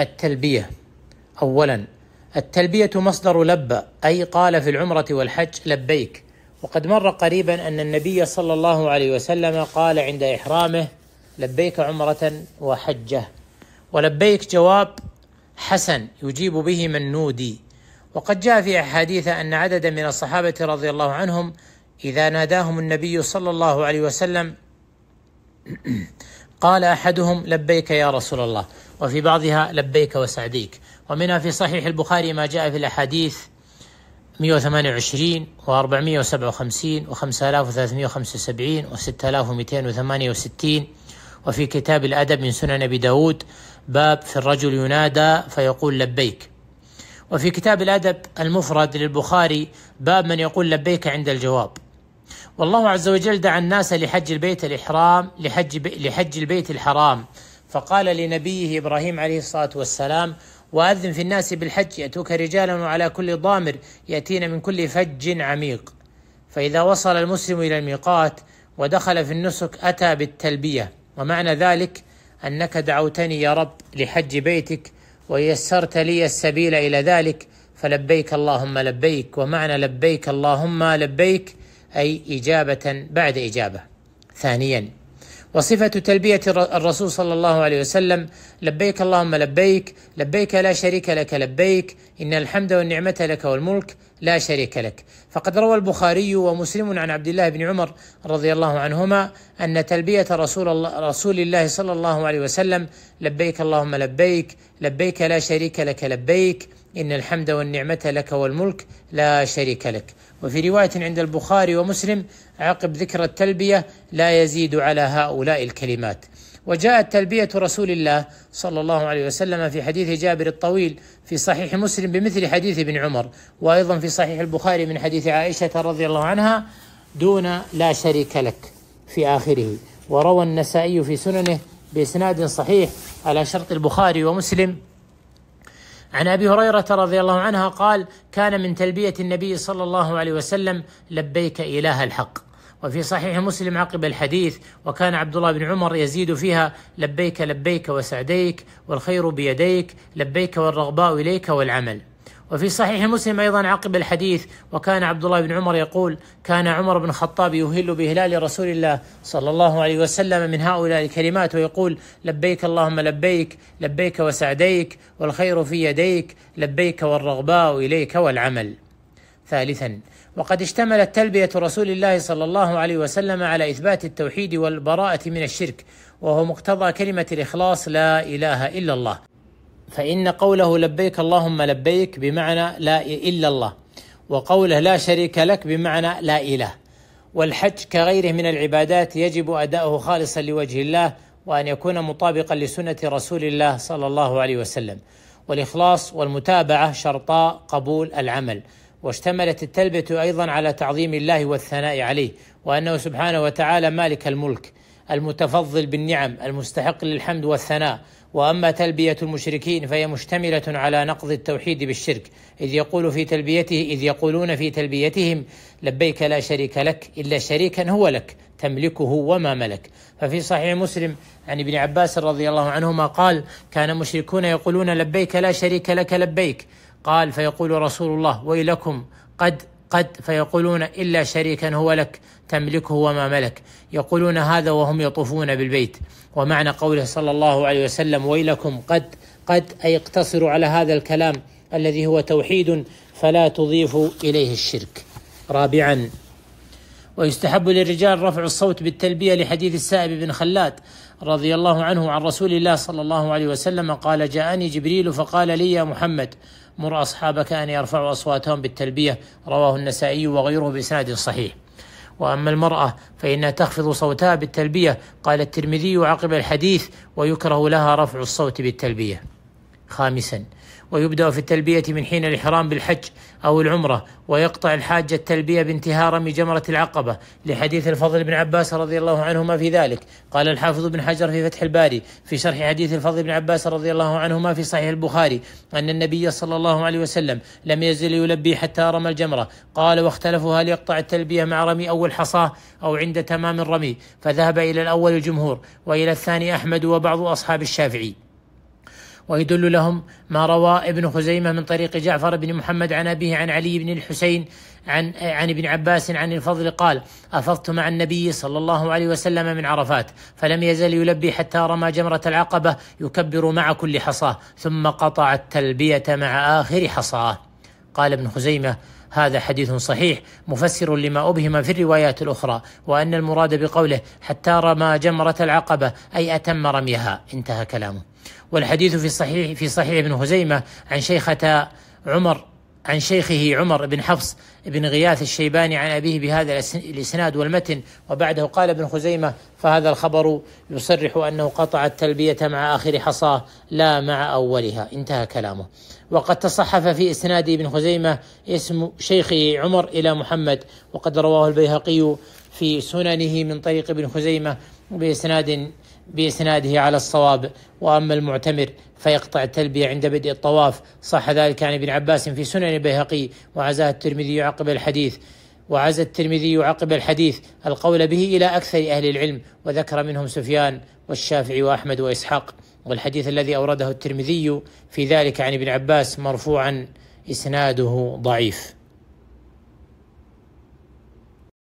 التلبيه اولا التلبيه مصدر لبى اي قال في العمره والحج لبيك وقد مر قريبا ان النبي صلى الله عليه وسلم قال عند احرامه لبيك عمره وحجه ولبيك جواب حسن يجيب به من نودي وقد جاء في احاديث ان عددا من الصحابه رضي الله عنهم اذا ناداهم النبي صلى الله عليه وسلم قال احدهم لبيك يا رسول الله وفي بعضها لبيك وسعديك ومنها في صحيح البخاري ما جاء في الأحاديث 128 و457 و5375 و6268 وفي كتاب الأدب من سنن أبي داود باب في الرجل ينادى فيقول لبيك وفي كتاب الأدب المفرد للبخاري باب من يقول لبيك عند الجواب والله عز وجل دعا الناس لحج البيت الإحرام لحج, لحج البيت الحرام فقال لنبيه ابراهيم عليه الصلاه والسلام واذن في الناس بالحج ياتوك رجالا وعلى كل ضامر ياتين من كل فج عميق فاذا وصل المسلم الى الميقات ودخل في النسك اتى بالتلبيه ومعنى ذلك انك دعوتني يا رب لحج بيتك ويسرت لي السبيل الى ذلك فلبيك اللهم لبيك ومعنى لبيك اللهم لبيك اي اجابه بعد اجابه ثانيا وصفة تلبية الرسول صلى الله عليه وسلم لبيك اللهم لبيك لبيك لا شريك لك لبيك إن الحمد والنعمة لك والملك لا شريك لك فقد روى البخاري ومسلم عن عبد الله بن عمر رضي الله عنهما أن تلبية رسول الله, رسول الله صلى الله عليه وسلم لبيك اللهم لبيك لبيك لا شريك لك لبيك إن الحمد والنعمة لك والملك لا شريك لك وفي رواية عند البخاري ومسلم عقب ذكر التلبية لا يزيد على هؤلاء الكلمات وجاءت تلبية رسول الله صلى الله عليه وسلم في حديث جابر الطويل في صحيح مسلم بمثل حديث ابن عمر وأيضا في صحيح البخاري من حديث عائشة رضي الله عنها دون لا شريك لك في آخره وروى النسائي في سننه بإسناد صحيح على شرط البخاري ومسلم عن ابي هريره رضي الله عنها قال: كان من تلبيه النبي صلى الله عليه وسلم لبيك اله الحق. وفي صحيح مسلم عقب الحديث وكان عبد الله بن عمر يزيد فيها لبيك لبيك وسعديك والخير بيديك لبيك والرغباء اليك والعمل. وفي صحيح مسلم أيضا عقب الحديث وكان عبد الله بن عمر يقول كان عمر بن الخطاب يهل بهلال رسول الله صلى الله عليه وسلم من هؤلاء الكلمات ويقول لبيك اللهم لبيك لبيك وسعديك والخير في يديك لبيك والرغباء إليك والعمل ثالثا وقد اشتملت تلبية رسول الله صلى الله عليه وسلم على إثبات التوحيد والبراءة من الشرك وهو مقتضى كلمة الإخلاص لا إله إلا الله فإن قوله لبيك اللهم لبيك بمعنى لا إلا الله وقوله لا شريك لك بمعنى لا إله والحج كغيره من العبادات يجب أداؤه خالصا لوجه الله وأن يكون مطابقا لسنة رسول الله صلى الله عليه وسلم والإخلاص والمتابعة شرطا قبول العمل واشتملت التلبية أيضا على تعظيم الله والثناء عليه وأنه سبحانه وتعالى مالك الملك المتفضل بالنعم المستحق للحمد والثناء واما تلبيه المشركين فهي مشتمله على نقض التوحيد بالشرك اذ يقول في تلبيته اذ يقولون في تلبيتهم لبيك لا شريك لك الا شريكا هو لك تملكه وما ملك ففي صحيح مسلم عن ابن عباس رضي الله عنهما قال كان مشركون يقولون لبيك لا شريك لك لبيك قال فيقول رسول الله ويلكم قد قد فيقولون إلا شريكا هو لك تملكه وما ملك يقولون هذا وهم يطوفون بالبيت ومعنى قوله صلى الله عليه وسلم ويلكم قد قد أي اقتصروا على هذا الكلام الذي هو توحيد فلا تضيفوا إليه الشرك رابعا ويستحب للرجال رفع الصوت بالتلبية لحديث السائب بن خلاد رضي الله عنه عن رسول الله صلى الله عليه وسلم قال جاءني جبريل فقال لي يا محمد مر أصحابك أن يرفعوا أصواتهم بالتلبية رواه النسائي وغيره بإسناد صحيح وأما المرأة فإنها تخفض صوتها بالتلبية قال الترمذي عقب الحديث ويكره لها رفع الصوت بالتلبية خامسا ويبدأ في التلبية من حين الإحرام بالحج أو العمرة ويقطع الحاج التلبية بانتهاء رمي جمرة العقبة لحديث الفضل بن عباس رضي الله عنهما في ذلك قال الحافظ بن حجر في فتح الباري في شرح حديث الفضل بن عباس رضي الله عنهما في صحيح البخاري أن النبي صلى الله عليه وسلم لم يزل يلبي حتى رمى الجمرة قال واختلفوا هل يقطع التلبية مع رمي أول حصاة أو عند تمام الرمي فذهب إلى الأول الجمهور وإلى الثاني أحمد وبعض أصحاب الشافعي ويدل لهم ما روى ابن خزيمة من طريق جعفر بن محمد عن أبيه عن علي بن الحسين عن عن ابن عباس عن الفضل قال: افضت مع النبي صلى الله عليه وسلم من عرفات فلم يزل يلبي حتى رمى جمرة العقبة يكبر مع كل حصاه ثم قطع التلبية مع آخر حصاه. قال ابن خزيمة: هذا حديث صحيح مفسر لما أبهم في الروايات الأخرى وأن المراد بقوله حتى رمى جمرة العقبة أي أتم رميها انتهى كلامه والحديث في صحيح في صحيح ابن هزيمة عن شيخة عمر عن شيخه عمر بن حفص بن غياث الشيباني عن أبيه بهذا الإسناد والمتن وبعده قال ابن خزيمة فهذا الخبر يصرح أنه قطع التلبية مع آخر حصاه لا مع أولها انتهى كلامه وقد تصحف في إسناد ابن خزيمة اسم شيخه عمر إلى محمد وقد رواه البيهقي في سننه من طريق ابن خزيمة بإسناد بإسناده على الصواب وأما المعتمر فيقطع التلبية عند بدء الطواف صح ذلك عن ابن عباس في سنن البيهقي وعزاه الترمذي عقب الحديث وعز الترمذي عقب الحديث القول به إلى أكثر أهل العلم وذكر منهم سفيان والشافعي وأحمد وإسحاق والحديث الذي أورده الترمذي في ذلك عن ابن عباس مرفوعا إسناده ضعيف